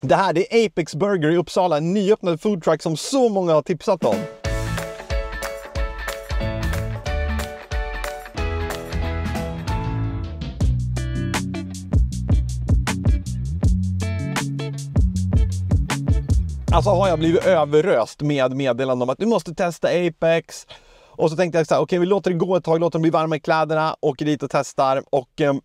Det här är Apex Burger i Uppsala, en nyöppnad foodtruck som så många har tipsat om. Alltså har jag blivit överröst med meddelanden om att du måste testa Apex. Och så tänkte jag så här, okej okay, vi låter det gå ett tag, låter dem bli varma i kläderna, åker dit och testar. Och ehm,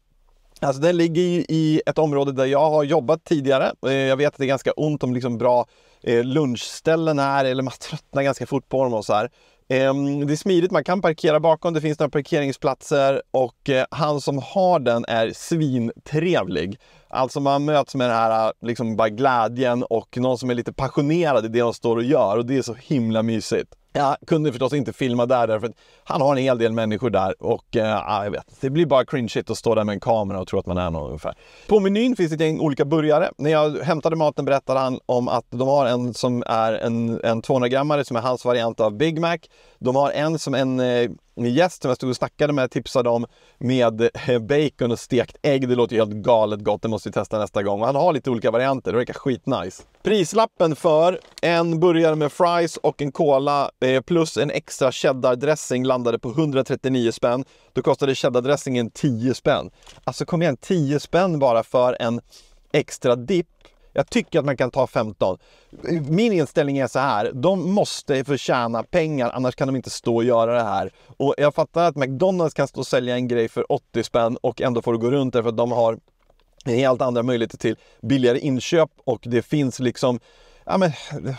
Alltså den ligger ju i ett område där jag har jobbat tidigare. Eh, jag vet att det är ganska ont om liksom bra eh, lunchställen här, eller man tröttnar ganska fort på dem och så här. Ehm, det är smidigt, man kan parkera bakom, det finns några parkeringsplatser och eh, han som har den är svintrevlig. Alltså man möts med den här liksom bara glädjen och någon som är lite passionerad i det de står och gör och det är så himla mysigt. Jag kunde förstås inte filma där, för han har en hel del människor där och eh, jag vet, det blir bara cringeigt att stå där med en kamera och tro att man är någon ungefär. På menyn finns ett gäng olika burgare. När jag hämtade maten berättade han om att de har en som är en, en 200-grammare som är hans variant av Big Mac. De har en som en eh, gäst som jag stod och snackade med tipsade om med eh, bacon och stekt ägg. Det låter ju helt galet gott, det måste vi testa nästa gång. Och han har lite olika varianter, det verkar skitnice. Prislappen för en burgare med fries och en cola eh, plus en extra cheddardressing landade på 139 spänn. Då kostade cheddardressingen 10 spänn. Alltså kom igen, 10 spänn bara för en extra dipp. Jag tycker att man kan ta 15. Min inställning är så här, de måste förtjäna pengar annars kan de inte stå och göra det här. Och jag fattar att McDonalds kan stå och sälja en grej för 80 spänn och ändå får det gå runt därför att de har helt andra möjligheter till billigare inköp och det finns liksom, ja men,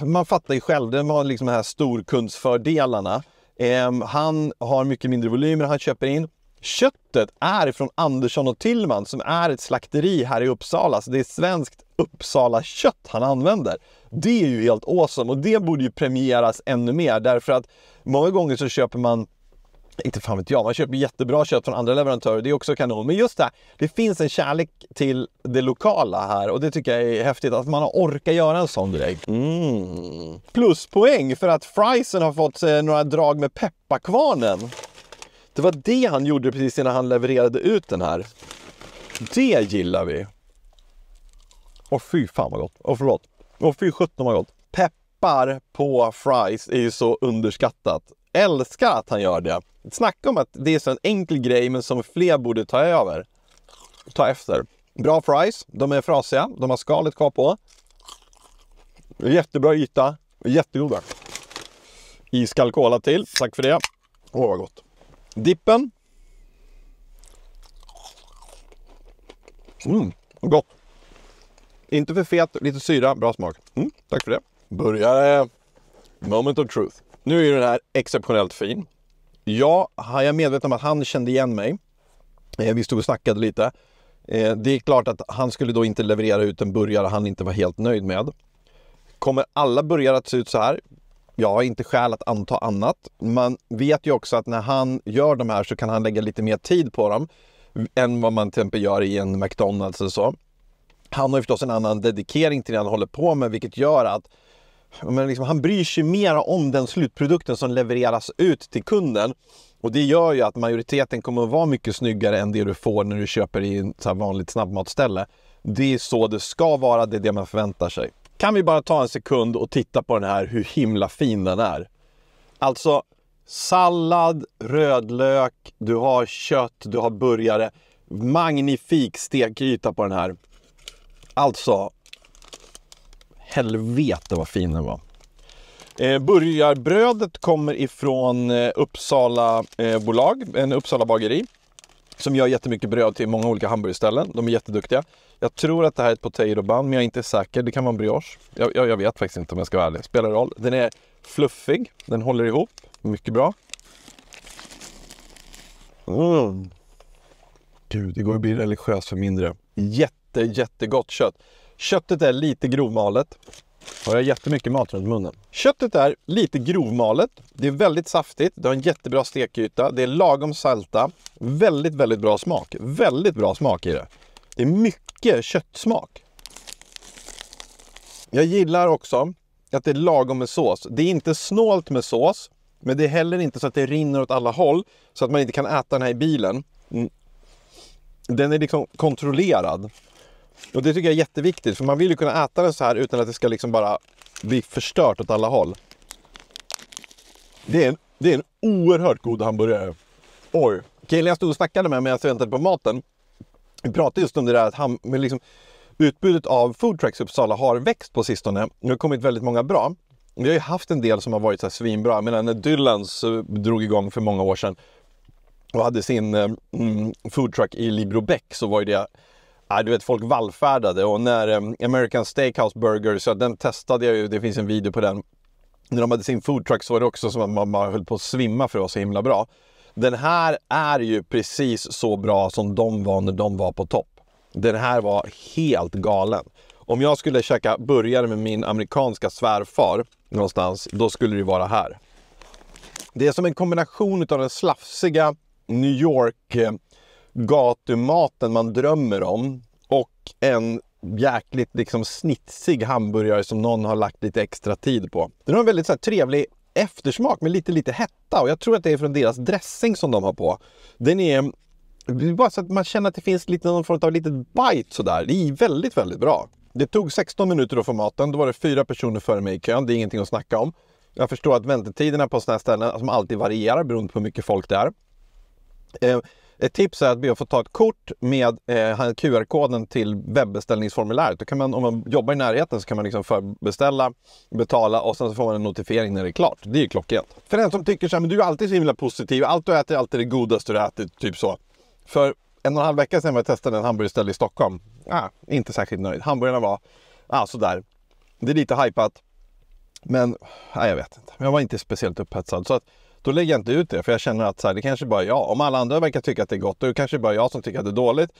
man fattar ju själv, den har liksom de här storkundsfördelarna. Eh, han har mycket mindre volymer han köper in. Köttet är från Andersson och Tillman som är ett slakteri här i Uppsala, så det är svenskt Uppsala kött han använder. Det är ju helt awesome och det borde ju premieras ännu mer därför att många gånger så köper man inte fan vet jag, man köper jättebra kött från andra leverantörer, det är också kanon. Men just det här, det finns en kärlek till det lokala här och det tycker jag är häftigt att man har orkat göra en sån grej. Mm. Pluspoäng för att friesen har fått eh, några drag med pepparkvarnen. Det var det han gjorde precis innan han levererade ut den här. Det gillar vi. Och fy fan vad gott. Och förlåt. Och fy sjutton vad gott. Peppar på fries är ju så underskattat. Älskar att han gör det. Snacka om att det är så en enkel grej, men som fler borde ta över. Ta efter. Bra fries. De är frasiga. De har skalet kvar på. Jättebra yta. Jättegoda. Iskall cola till. Tack för det. Åh, vad gott. Dippen. Mm, gott. Inte för fet, lite syra, bra smak. Mm, tack för det. Burgare, eh, moment of truth. Nu är den här exceptionellt fin. Ja, jag är medveten om att han kände igen mig. Eh, vi stod och snackade lite. Eh, det är klart att han skulle då inte leverera ut en burgare han inte var helt nöjd med. Kommer alla burgare att se ut så här? Jag har inte skäl att anta annat. Man vet ju också att när han gör de här så kan han lägga lite mer tid på dem än vad man till exempel gör i en McDonalds eller så. Han har ju förstås en annan dedikering till det han håller på med vilket gör att men liksom, han bryr sig mer om den slutprodukten som levereras ut till kunden. Och det gör ju att majoriteten kommer att vara mycket snyggare än det du får när du köper i ett vanligt snabbmatsställe. Det är så det ska vara, det är det man förväntar sig. Kan vi bara ta en sekund och titta på den här, hur himla fin den är. Alltså, sallad, rödlök, du har kött, du har burgare. Magnifik stekyta på den här. Alltså, helvete vad fin den var. Eh, burgarbrödet kommer ifrån eh, Uppsala eh, bolag, en Uppsala bageri som gör jättemycket bröd till många olika hamburgerställen. De är jätteduktiga. Jag tror att det här är ett potato bun, men jag är inte säker. Det kan vara en brioche. Jag, jag, jag vet faktiskt inte om jag ska vara ärlig. Spelar roll. Den är fluffig, den håller ihop. Mycket bra. Mm. Gud, det går att bli religiös för mindre. Jätte, jättegott kött. Köttet är lite grovmalet. Har jag jättemycket mat runt munnen. Köttet är lite grovmalet. Det är väldigt saftigt. Det har en jättebra stekyta. Det är lagom salta. Väldigt, väldigt bra smak. Väldigt bra smak i det. Det är mycket köttsmak. Jag gillar också att det är lagom med sås. Det är inte snålt med sås, men det är heller inte så att det rinner åt alla håll så att man inte kan äta den här i bilen. Mm. Den är liksom kontrollerad. Och det tycker jag är jätteviktigt, för man vill ju kunna äta den så här utan att det ska liksom bara bli förstört åt alla håll. Det är en, det är en oerhört god hamburgare. Oj! Killen jag stod och snackade med medan jag väntade på maten, vi pratade just om det där att ham, liksom, utbudet av foodtrucks i Uppsala har växt på sistone. Det har kommit väldigt många bra. Vi har ju haft en del som har varit så här svinbra. Jag menar när Dylans eh, drog igång för många år sedan och hade sin eh, mm, foodtruck i Librobäck så var ju det Ja, du vet, folk vallfärdade och när eh, American Steakhouse Burger, så den testade jag ju, det finns en video på den. När de hade sin foodtruck så var det också som att man, man höll på att svimma för det var så himla bra. Den här är ju precis så bra som de var när de var på topp. Den här var helt galen. Om jag skulle käka burgare med min amerikanska svärfar någonstans, då skulle det vara här. Det är som en kombination av den slafsiga New York eh, gatumaten man drömmer om och en jäkligt liksom snitsig hamburgare som någon har lagt lite extra tid på. Den har en väldigt så här, trevlig eftersmak med lite, lite hetta och jag tror att det är från deras dressing som de har på. Den är bara så att man känner att det finns lite, någon form av litet bite sådär. Det är väldigt, väldigt bra. Det tog 16 minuter att få maten. Då var det fyra personer före mig i kön. Det är ingenting att snacka om. Jag förstår att väntetiderna på sådana här ställen som alltid varierar beroende på hur mycket folk det är. Eh, ett tips är att be att få ta ett kort med eh, QR-koden till webbeställningsformuläret. Då kan man, om man jobbar i närheten så kan man liksom förbeställa, betala och sen så får man en notifiering när det är klart. Det är ju klockrent. För den som tycker så här, men du är alltid så himla positiv, allt du äter är alltid det godaste du ätit, typ så. För en och en halv vecka sedan var jag testade en hamburgerställe i Stockholm. Ah, inte särskilt nöjd. Hamburgarna var ah, sådär. Det är lite hypat. Men nej, jag vet inte. Jag var inte speciellt upphetsad. Så att, då lägger jag inte ut det. För jag känner att så här, det kanske bara är jag, om alla andra verkar tycka att det är gott, då är det kanske bara jag som tycker att det är dåligt.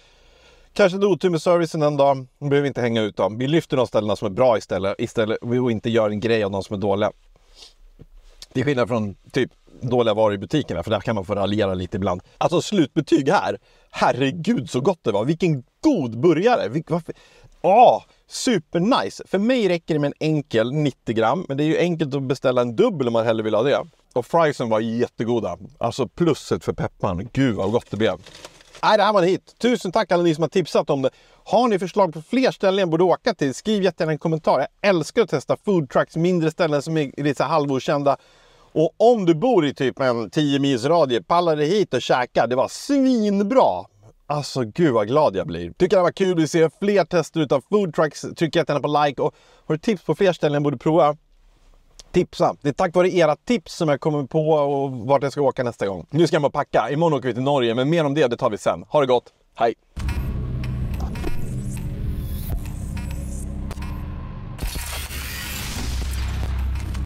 Kanske det otur med servicen en dag, Då behöver vi inte hänga ut dem. Vi lyfter de ställena som är bra istället, istället och inte göra en grej av de som är dåliga. Det är skillnad från typ dåliga varor i butikerna, för där kan man få raljera lite ibland. Alltså slutbetyg här. Herregud så gott det var. Vilken god burgare. Vil Ah, supernice. För mig räcker det med en enkel 90 gram, men det är ju enkelt att beställa en dubbel om man hellre vill ha det. Och friesen var jättegoda. Alltså plusset för pepparn. Gud vad gott det blev. Nej, det här var en hit. Tusen tack alla ni som har tipsat om det. Har ni förslag på fler ställen jag borde åka till? Skriv jättegärna en kommentar. Jag älskar att testa foodtrucks, mindre ställen som är lite halvokända. Och om du bor i typ en 10 mils radie, palla dig hit och käka. Det var svinbra! Alltså gud vad glad jag blir. Tycker det var kul att se fler tester utav foodtrucks. Tryck jättegärna på like och har du tips på fler ställen jag borde prova? tipsa. Det är tack vare era tips som jag kommer på och vart jag ska åka nästa gång. Nu ska jag bara packa. Imorgon åker vi till Norge, men mer om det, det tar vi sen. Ha det gott! Hej!